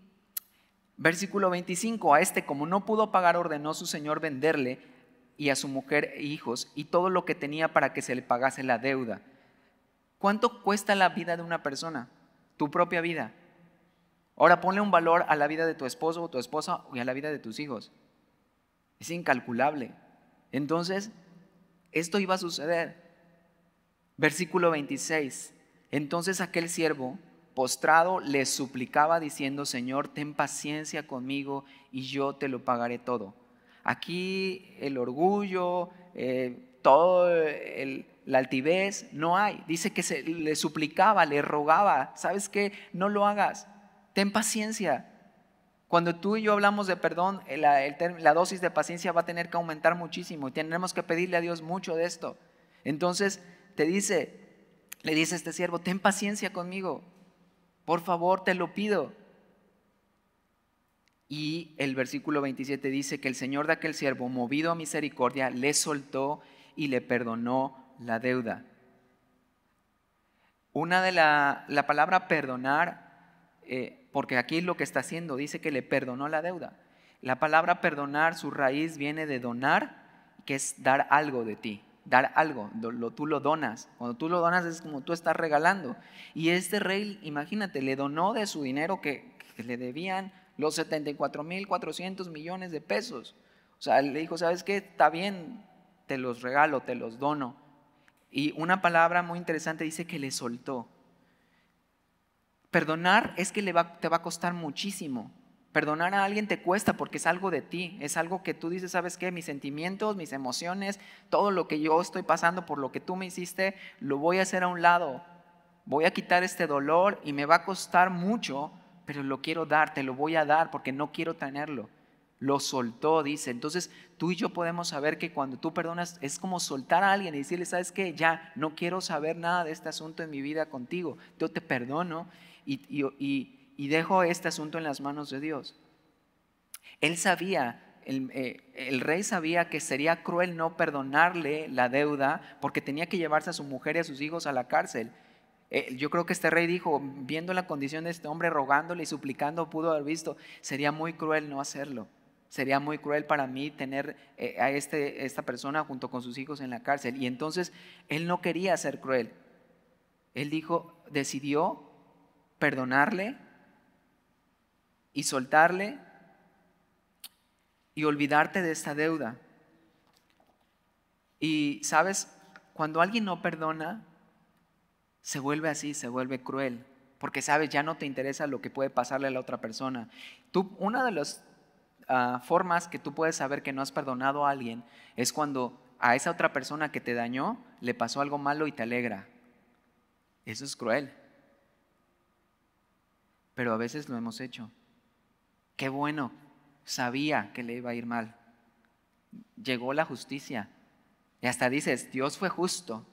versículo 25, a este como no pudo pagar ordenó su señor venderle y a su mujer e hijos y todo lo que tenía para que se le pagase la deuda. ¿Cuánto cuesta la vida de una persona? Tu propia vida. Ahora ponle un valor a la vida de tu esposo o tu esposa y a la vida de tus hijos. Es incalculable. Entonces, esto iba a suceder. Versículo 26. Entonces aquel siervo postrado le suplicaba diciendo, Señor, ten paciencia conmigo y yo te lo pagaré todo. Aquí el orgullo, eh, todo el, la altivez, no hay. Dice que se, le suplicaba, le rogaba, ¿sabes qué? No lo hagas, ten paciencia. Cuando tú y yo hablamos de perdón, la, dosis de paciencia va a tener que aumentar muchísimo y tendremos que pedirle a Dios mucho de esto. Entonces te dice, le dice este siervo, ten paciencia conmigo, por favor, te lo pido. Y el versículo 27 dice que el Señor de aquel siervo, movido a misericordia, le soltó y le perdonó la deuda. Una de la, la palabra perdonar, eh, porque aquí es lo que está haciendo, dice que le perdonó la deuda. La palabra perdonar, su raíz viene de donar, que es dar algo de ti dar algo, lo, tú lo donas. Cuando tú lo donas es como tú estás regalando. Y este rey, imagínate, le donó de su dinero que, le debían los 74.400 millones de pesos. O sea, le dijo, ¿sabes qué? Está bien, te los regalo, te los dono. Y una palabra muy interesante dice que le soltó. Perdonar es que le te va a costar muchísimo. Perdonar a alguien te cuesta porque es algo de ti, es algo que tú dices, ¿sabes qué? Mis sentimientos, mis emociones, todo lo que yo estoy pasando por lo que tú me hiciste, lo voy a hacer a un lado. Voy a quitar este dolor y me va a costar mucho, pero lo quiero dar, te lo voy a dar porque no quiero tenerlo. Lo soltó, dice. Entonces tú y yo podemos saber que cuando tú perdonas es como soltar a alguien y decirle, ¿sabes qué? Ya, no quiero saber nada de este asunto en mi vida contigo. Yo te perdono y, y, y y dejo este asunto en las manos de Dios. Él sabía, eh, el, rey sabía que sería cruel no perdonarle la deuda porque tenía que llevarse a su mujer y a sus hijos a la cárcel. Eh, yo creo que este rey dijo, viendo la condición de este hombre, rogándole y suplicando, pudo haber visto, sería muy cruel no hacerlo. Sería muy cruel para mí tener eh, a este, esta persona junto con sus hijos en la cárcel. Y entonces él no quería ser cruel. Él dijo, decidió perdonarle y soltarle y olvidarte de esta deuda. Y sabes, cuando alguien no perdona, se vuelve así, se vuelve cruel, porque sabes, ya no te interesa lo que puede pasarle a la otra persona. Tú, una de las ah, formas que tú puedes saber que no has perdonado a alguien es cuando a esa otra persona que te dañó le pasó algo malo y te alegra. Eso es cruel. Pero a veces lo hemos hecho. Qué bueno, sabía que le iba a ir mal. Llegó la justicia. Y hasta dices, Dios fue justo.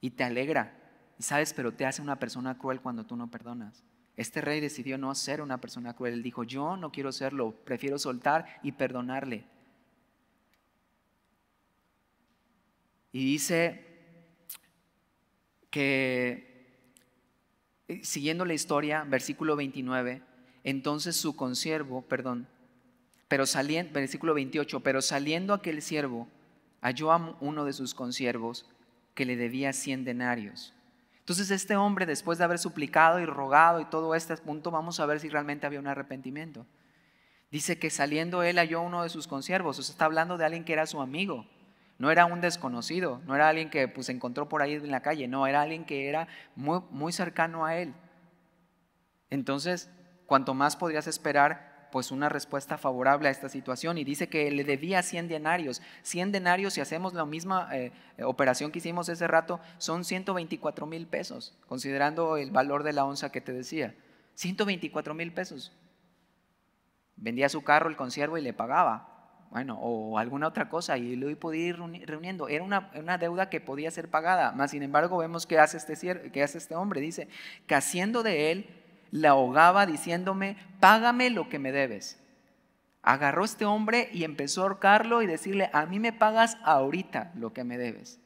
Y te alegra. Y sabes, pero te hace una persona cruel cuando tú no perdonas. Este rey decidió no ser una persona cruel. Él dijo, yo no quiero serlo, prefiero soltar y perdonarle. Y dice que, eh, siguiendo la historia, versículo 29, entonces su consiervo, perdón, pero saliendo, versículo 28, pero saliendo aquel siervo, halló a uno de sus consiervos que le debía 100 denarios. Entonces este hombre, después de haber suplicado y rogado y todo este punto, vamos a ver si realmente había un arrepentimiento. Dice que saliendo él halló a uno de sus consiervos, o sea, está hablando de alguien que era su amigo, no era un desconocido, no era alguien que pues encontró por ahí en la calle, no, era alguien que era muy, muy cercano a él. Entonces cuanto más podrías esperar pues una respuesta favorable a esta situación y dice que le debía 100 denarios. 100 denarios, si hacemos la misma eh, operación que hicimos ese rato, son 124 mil pesos, considerando el valor de la onza que te decía. 124 mil pesos. Vendía su carro el conciervo y le pagaba bueno, o alguna otra cosa, y lo podía ir reuniendo. Era una, deuda que podía ser pagada, mas sin embargo vemos qué hace, este, hace este hombre, dice, que haciendo de él la ahogaba diciéndome, págame lo que me debes. Agarró este hombre y empezó a ahorcarlo y decirle, a mí me pagas ahorita lo que me debes.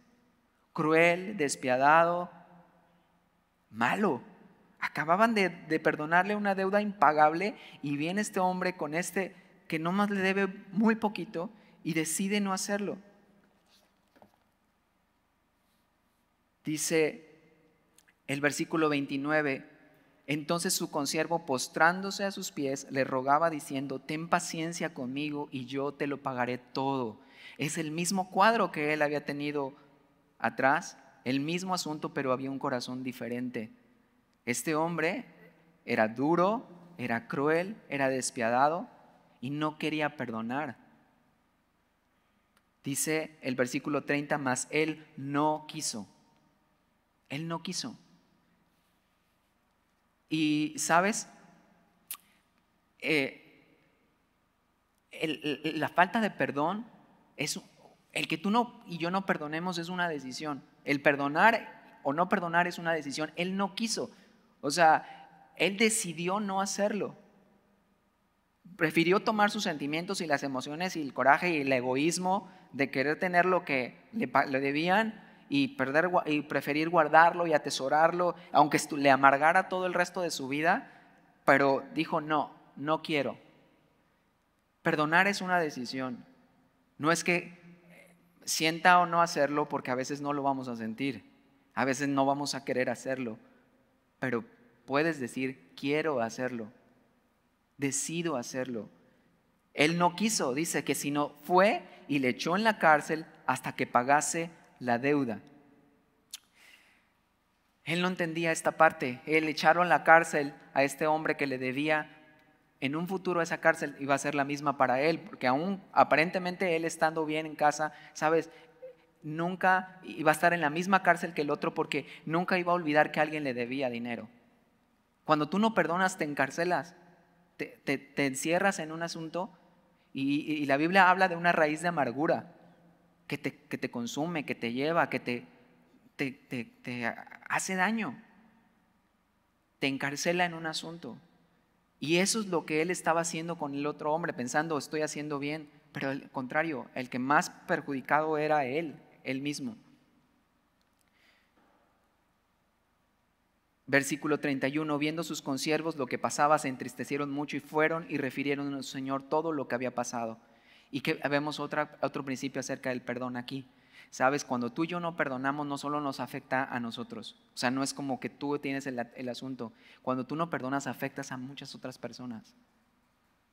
Cruel, despiadado, malo. Acababan de, de perdonarle una deuda impagable y viene este hombre con este que nomás le debe muy poquito y decide no hacerlo. Dice el versículo 29, entonces su consiervo, postrándose a sus pies, le rogaba diciendo, ten paciencia conmigo y yo te lo pagaré todo. Es el mismo cuadro que él había tenido atrás, el mismo asunto, pero había un corazón diferente. Este hombre era duro, era cruel, era despiadado y no quería perdonar. Dice el versículo 30, mas él no quiso. Él no quiso. Y, ¿sabes? Eh, la falta de perdón es el que tú no y yo no perdonemos es una decisión. El perdonar o no perdonar es una decisión. Él no quiso. O sea, él decidió no hacerlo. Prefirió tomar sus sentimientos y las emociones y el coraje y el egoísmo de querer tener lo que le debían y, perder, y preferir guardarlo y atesorarlo, aunque le amargara todo el resto de su vida, pero dijo, no, no quiero. Perdonar es una decisión. No es que eh, sienta o no hacerlo porque a veces no lo vamos a sentir, a veces no vamos a querer hacerlo, pero puedes decir, quiero hacerlo, decido hacerlo. Él no quiso, dice que si no fue y le echó en la cárcel hasta que pagase la deuda. Él no entendía esta parte. Él echaron la cárcel a este hombre que le debía. En un futuro esa cárcel iba a ser la misma para él, porque aún aparentemente él estando bien en casa, sabes, nunca iba a estar en la misma cárcel que el otro porque nunca iba a olvidar que alguien le debía dinero. Cuando tú no perdonas, te encarcelas, te, encierras en un asunto y la Biblia habla de una raíz de amargura que te, consume, que te lleva, que te, te hace daño, te encarcela en un asunto. Y eso es lo que él estaba haciendo con el otro hombre, pensando, estoy haciendo bien, pero al contrario, el que más perjudicado era él, él mismo. Versículo 31, viendo sus consiervos lo que pasaba, se entristecieron mucho y fueron y refirieron al Señor todo lo que había pasado. Y que vemos otra, otro principio acerca del perdón aquí. Sabes, cuando tú y yo no perdonamos, no solo nos afecta a nosotros. O sea, no es como que tú tienes el, el asunto. Cuando tú no perdonas, afectas a muchas otras personas.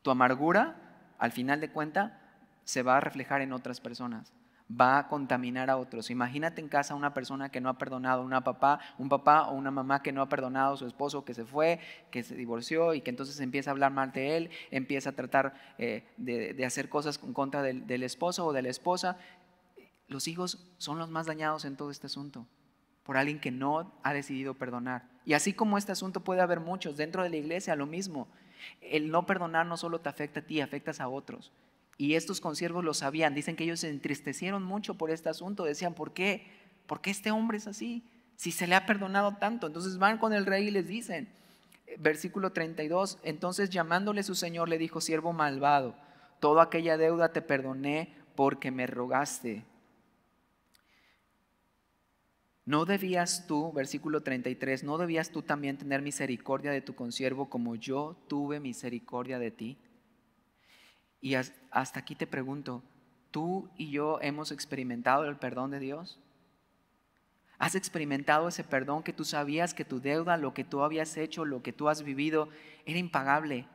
Tu amargura, al final de cuenta se va a reflejar en otras personas va a contaminar a otros. Imagínate en casa una persona que no ha perdonado, una papá, un papá o una mamá que no ha perdonado a su esposo que se fue, que se divorció y que entonces empieza a hablar mal de él, empieza a tratar eh, de, hacer cosas en contra del, del esposo o de la esposa. Los hijos son los más dañados en todo este asunto por alguien que no ha decidido perdonar. Y así como este asunto puede haber muchos, dentro de la iglesia lo mismo. El no perdonar no solo te afecta a ti, afectas a otros. Y estos consiervos lo sabían, dicen que ellos se entristecieron mucho por este asunto, decían, ¿por qué? ¿Por qué este hombre es así? Si se le ha perdonado tanto. Entonces van con el rey y les dicen, eh, versículo 32, entonces llamándole su señor le dijo, siervo malvado, toda aquella deuda te perdoné porque me rogaste. ¿No debías tú, versículo 33, no debías tú también tener misericordia de tu consiervo como yo tuve misericordia de ti? Y hasta aquí te pregunto, ¿tú y yo hemos experimentado el perdón de Dios? ¿Has experimentado ese perdón que tú sabías que tu deuda, lo que tú habías hecho, lo que tú has vivido, era impagable?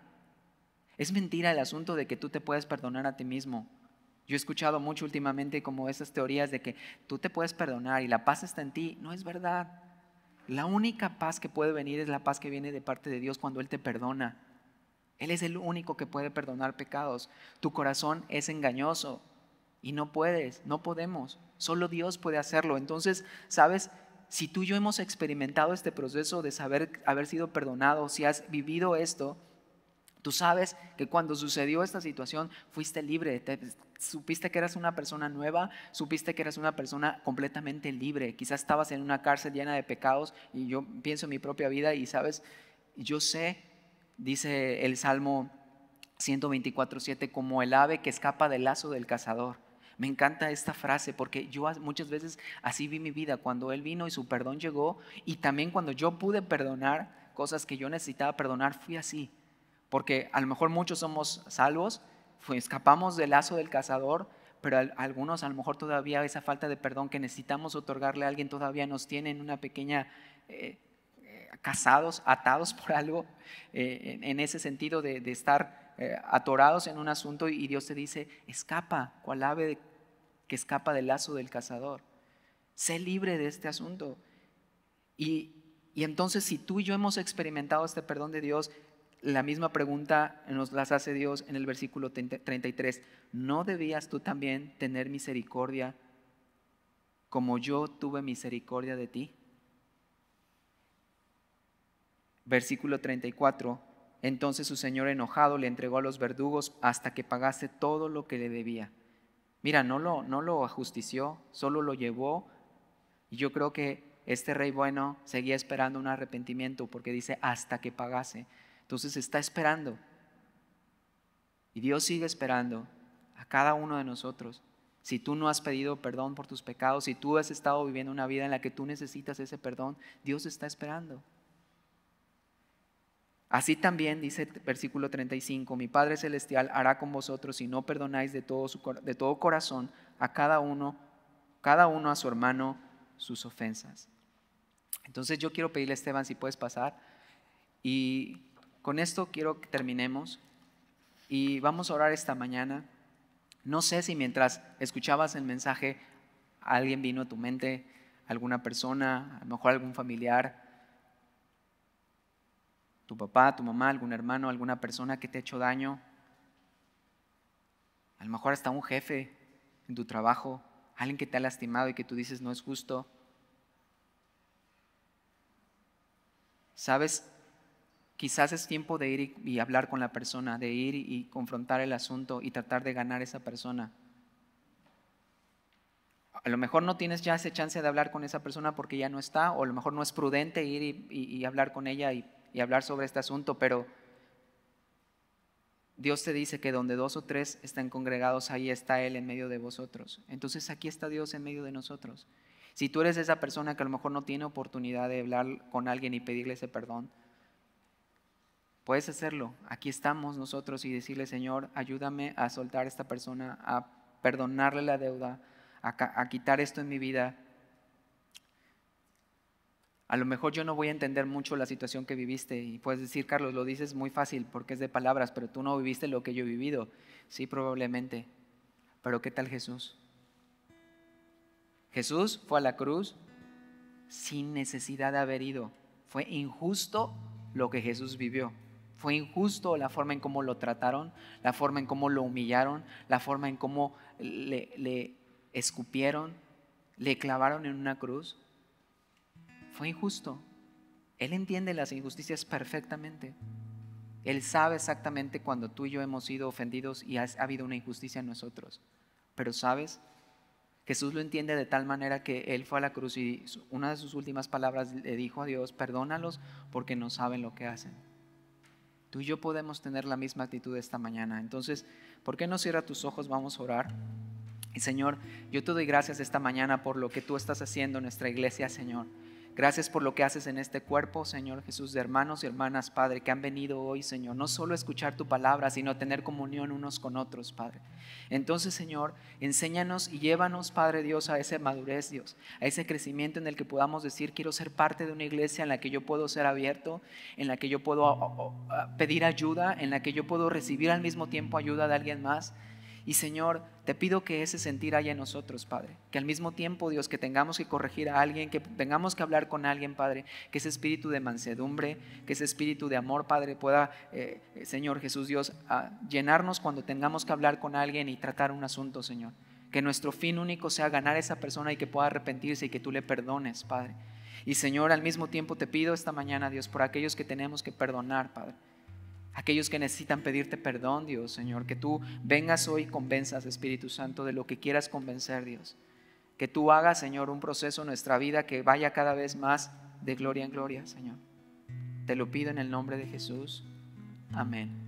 Es mentira el asunto de que tú te puedes perdonar a ti mismo. Yo he escuchado mucho últimamente como esas teorías de que tú te puedes perdonar y la paz está en ti. No es verdad. La única paz que puede venir es la paz que viene de parte de Dios cuando Él te perdona. Él es el único que puede perdonar pecados. Tu corazón es engañoso y no puedes, no podemos. Solo Dios puede hacerlo. Entonces, ¿sabes? Si tú y yo hemos experimentado este proceso de saber haber sido perdonado, si has vivido esto, Tú sabes que cuando sucedió esta situación fuiste libre, supiste que eras una persona nueva, supiste que eras una persona completamente libre. Quizás estabas en una cárcel llena de pecados y yo pienso en mi propia vida y sabes, yo sé Dice el Salmo 124.7, como el ave que escapa del lazo del cazador. Me encanta esta frase porque yo muchas veces así vi mi vida, cuando Él vino y su perdón llegó y también cuando yo pude perdonar cosas que yo necesitaba perdonar, fui así. Porque a lo mejor muchos somos salvos, pues escapamos del lazo del cazador, pero algunos a lo mejor todavía esa falta de perdón que necesitamos otorgarle a alguien todavía nos tiene en una pequeña eh, casados, atados por algo, eh, en ese sentido de, estar eh, atorados en un asunto y Dios te dice, escapa, cual ave que escapa del lazo del cazador. Sé libre de este asunto. Y, y entonces si tú y yo hemos experimentado este perdón de Dios, la misma pregunta nos las hace Dios en el versículo 33. ¿No debías tú también tener misericordia como yo tuve misericordia de ti? Versículo 34. Entonces su señor enojado le entregó a los verdugos hasta que pagase todo lo que le debía. Mira, no lo, no lo ajustició, solo lo llevó. Y yo creo que este rey bueno seguía esperando un arrepentimiento porque dice hasta que pagase. Entonces está esperando. Y Dios sigue esperando a cada uno de nosotros. Si tú no has pedido perdón por tus pecados, si tú has estado viviendo una vida en la que tú necesitas ese perdón, Dios está esperando. Así también, dice el versículo 35, mi Padre Celestial hará con vosotros si no perdonáis de todo, de todo corazón a cada uno, cada uno a su hermano sus ofensas. Entonces yo quiero pedirle a Esteban si puedes pasar. Y con esto quiero que terminemos. Y vamos a orar esta mañana. No sé si mientras escuchabas el mensaje alguien vino a tu mente, alguna persona, a lo mejor algún familiar, tu papá, tu mamá, algún hermano, alguna persona que te ha hecho daño, a lo mejor hasta un jefe en tu trabajo, alguien que te ha lastimado y que tú dices no es justo. Sabes, quizás es tiempo de ir y, hablar con la persona, de ir y, confrontar el asunto y tratar de ganar a esa persona. A lo mejor no tienes ya esa chance de hablar con esa persona porque ya no está, o a lo mejor no es prudente ir y, y hablar con ella y y hablar sobre este asunto, pero Dios te dice que donde dos o tres están congregados, ahí está Él en medio de vosotros. Entonces aquí está Dios en medio de nosotros. Si tú eres esa persona que a lo mejor no tiene oportunidad de hablar con alguien y pedirle ese perdón, puedes hacerlo. Aquí estamos nosotros y decirle, Señor, ayúdame a soltar a esta persona, a perdonarle la deuda, a, a quitar esto en mi vida a lo mejor yo no voy a entender mucho la situación que viviste y puedes decir, Carlos, lo dices muy fácil porque es de palabras, pero tú no viviste lo que yo he vivido. Sí, probablemente. Pero ¿qué tal Jesús? Jesús fue a la cruz sin necesidad de haber ido. Fue injusto lo que Jesús vivió. Fue injusto la forma en cómo lo trataron, la forma en cómo lo humillaron, la forma en cómo le, le escupieron, le clavaron en una cruz fue injusto. Él entiende las injusticias perfectamente. Él sabe exactamente cuando tú y yo hemos sido ofendidos y ha habido una injusticia en nosotros. Pero sabes, Jesús lo entiende de tal manera que Él fue a la cruz y una de sus últimas palabras le dijo a Dios, perdónalos porque no saben lo que hacen. Tú y yo podemos tener la misma actitud esta mañana. Entonces, ¿por qué no cierra tus ojos? Vamos a orar. Señor, yo te doy gracias esta mañana por lo que tú estás haciendo en nuestra iglesia, Señor. Gracias por lo que haces en este cuerpo, Señor Jesús, de hermanos y hermanas, Padre, que han venido hoy, Señor, no solo a escuchar tu palabra, sino a tener comunión unos con otros, Padre. Entonces, Señor, enséñanos y llévanos, Padre Dios, a esa madurez, Dios, a ese crecimiento en el que podamos decir, quiero ser parte de una iglesia en la que yo puedo ser abierto, en la que yo puedo pedir ayuda, en la que yo puedo recibir al mismo tiempo ayuda de alguien más y Señor, te pido que ese sentir haya en nosotros, Padre. Que al mismo tiempo, Dios, que tengamos que corregir a alguien, que tengamos que hablar con alguien, Padre. Que ese espíritu de mansedumbre, que ese espíritu de amor, Padre, pueda, eh, eh, Señor Jesús Dios, llenarnos cuando tengamos que hablar con alguien y tratar un asunto, Señor. Que nuestro fin único sea ganar a esa persona y que pueda arrepentirse y que tú le perdones, Padre. Y Señor, al mismo tiempo te pido esta mañana, Dios, por aquellos que tenemos que perdonar, Padre. Aquellos que necesitan pedirte perdón, Dios, Señor, que tú vengas hoy y convenzas, Espíritu Santo, de lo que quieras convencer, Dios. Que tú hagas, Señor, un proceso en nuestra vida que vaya cada vez más de gloria en gloria, Señor. Te lo pido en el nombre de Jesús. Amén.